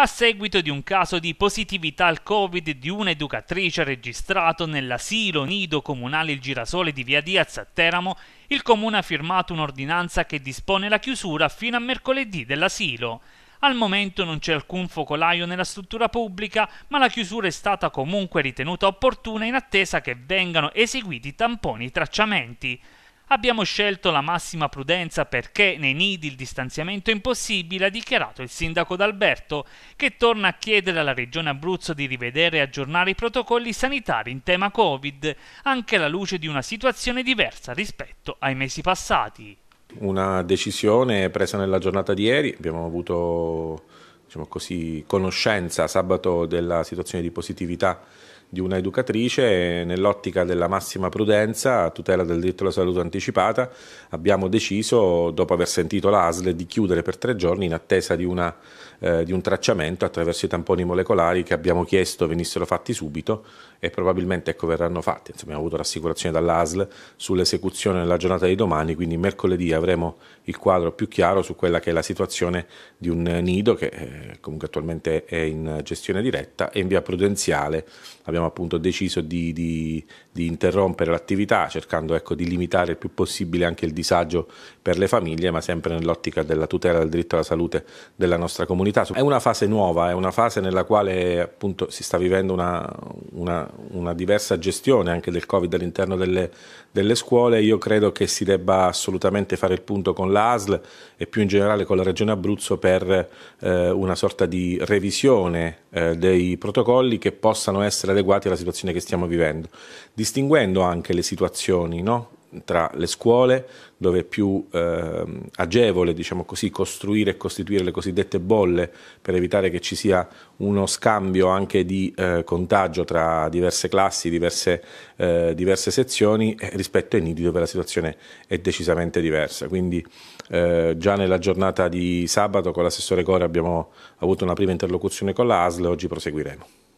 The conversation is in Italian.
a seguito di un caso di positività al Covid di un'educatrice registrato nell'asilo nido comunale Il Girasole di Via Diaz a Teramo, il comune ha firmato un'ordinanza che dispone la chiusura fino a mercoledì dell'asilo. Al momento non c'è alcun focolaio nella struttura pubblica, ma la chiusura è stata comunque ritenuta opportuna in attesa che vengano eseguiti tamponi e tracciamenti. Abbiamo scelto la massima prudenza perché nei nidi il distanziamento è impossibile, ha dichiarato il sindaco d'Alberto, che torna a chiedere alla Regione Abruzzo di rivedere e aggiornare i protocolli sanitari in tema Covid, anche alla luce di una situazione diversa rispetto ai mesi passati. Una decisione presa nella giornata di ieri, abbiamo avuto diciamo così, conoscenza sabato della situazione di positività di una educatrice nell'ottica della massima prudenza a tutela del diritto alla salute anticipata abbiamo deciso, dopo aver sentito l'ASL, di chiudere per tre giorni in attesa di una eh, di un tracciamento attraverso i tamponi molecolari che abbiamo chiesto venissero fatti subito e probabilmente ecco, verranno fatti. Insomma, abbiamo avuto rassicurazione dall'ASL sull'esecuzione nella giornata di domani, quindi mercoledì avremo il quadro più chiaro su quella che è la situazione di un nido che eh, comunque attualmente è in gestione diretta e in via prudenziale abbiamo appunto deciso di, di, di interrompere l'attività cercando ecco, di limitare il più possibile anche il disagio per le famiglie, ma sempre nell'ottica della tutela del diritto alla salute della nostra comunità comunità. È una fase nuova, è una fase nella quale appunto si sta vivendo una, una, una diversa gestione anche del Covid all'interno delle, delle, scuole. Io credo che si debba assolutamente fare il punto con l'ASL e più in generale con la Regione Abruzzo per eh, una sorta di revisione eh, dei protocolli che possano essere adeguati alla situazione che stiamo vivendo, distinguendo anche le situazioni, no? tra le scuole, dove è più eh, agevole diciamo così, costruire e costituire le cosiddette bolle per evitare che ci sia uno scambio anche di eh, contagio tra diverse classi, diverse, eh, diverse sezioni, eh, rispetto ai nidi dove la situazione è decisamente diversa. Quindi eh, già nella giornata di sabato con l'assessore Core abbiamo avuto una prima interlocuzione con la ASL, oggi proseguiremo.